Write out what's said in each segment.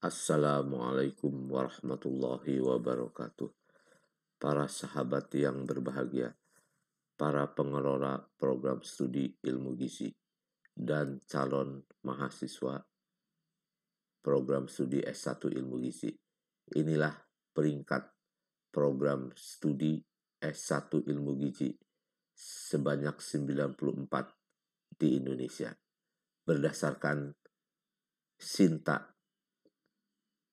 Assalamualaikum warahmatullahi wabarakatuh. Para sahabat yang berbahagia, para pengelola program studi ilmu gizi dan calon mahasiswa program studi S1 ilmu gizi. Inilah peringkat program studi S1 ilmu gizi sebanyak 94 di Indonesia berdasarkan Sinta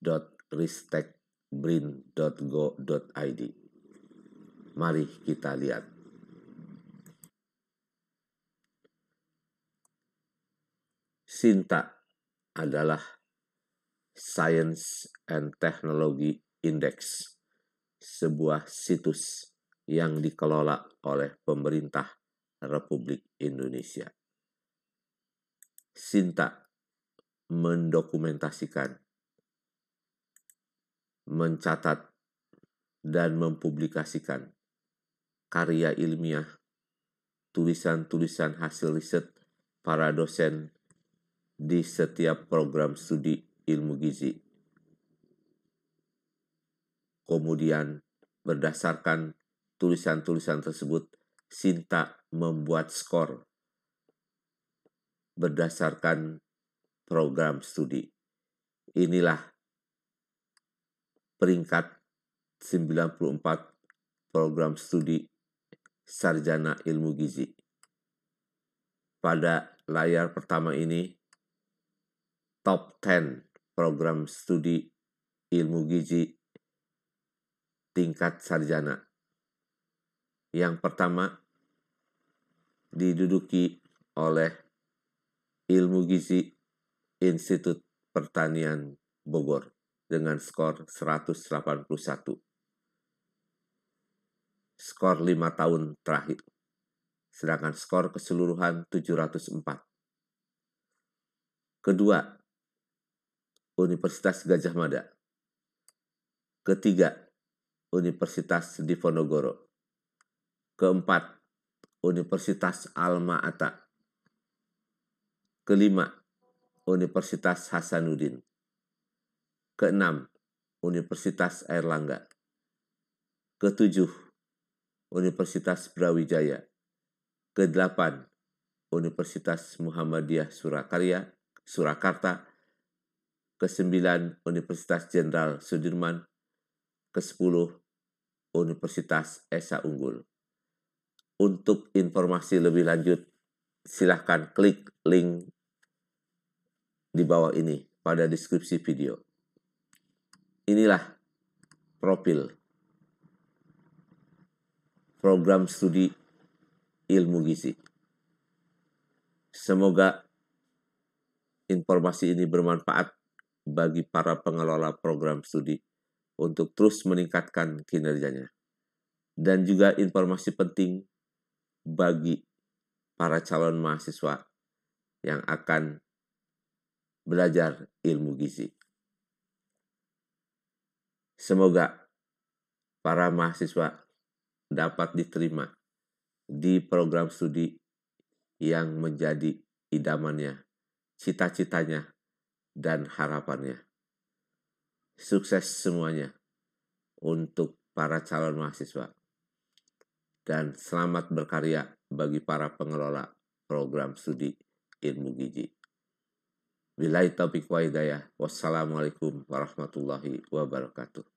www.ristekbrin.go.id. Mari kita lihat. Sinta adalah Science and Technology Index, sebuah situs yang dikelola oleh pemerintah Republik Indonesia. Sinta mendokumentasikan mencatat, dan mempublikasikan karya ilmiah, tulisan-tulisan hasil riset para dosen di setiap program studi ilmu gizi. Kemudian, berdasarkan tulisan-tulisan tersebut, Sinta membuat skor berdasarkan program studi. Inilah peringkat 94 program studi sarjana ilmu gizi. Pada layar pertama ini, top 10 program studi ilmu gizi tingkat sarjana. Yang pertama diduduki oleh Ilmu Gizi Institut Pertanian Bogor dengan skor 181. Skor 5 tahun terakhir. Sedangkan skor keseluruhan 704. Kedua, Universitas Gajah Mada. Ketiga, Universitas Diponegoro. Keempat, Universitas Alma Ata. Kelima, Universitas Hasanuddin. Keenam, Universitas Airlangga. Ketujuh, Universitas Brawijaya. Kedelapan, Universitas Muhammadiyah Surakarya, Surakarta. Kesembilan, Universitas Jenderal Sudirman. Kesepuluh, Universitas Esa Unggul. Untuk informasi lebih lanjut, silahkan klik link di bawah ini pada deskripsi video inilah profil program studi ilmu gizi. Semoga informasi ini bermanfaat bagi para pengelola program studi untuk terus meningkatkan kinerjanya. Dan juga informasi penting bagi para calon mahasiswa yang akan belajar ilmu gizi. Semoga para mahasiswa dapat diterima di program studi yang menjadi idamannya, cita-citanya, dan harapannya. Sukses semuanya untuk para calon mahasiswa. Dan selamat berkarya bagi para pengelola program studi ilmu gizi. Wilai taufiq wa hidayah. Wassalamualaikum warahmatullahi wabarakatuh.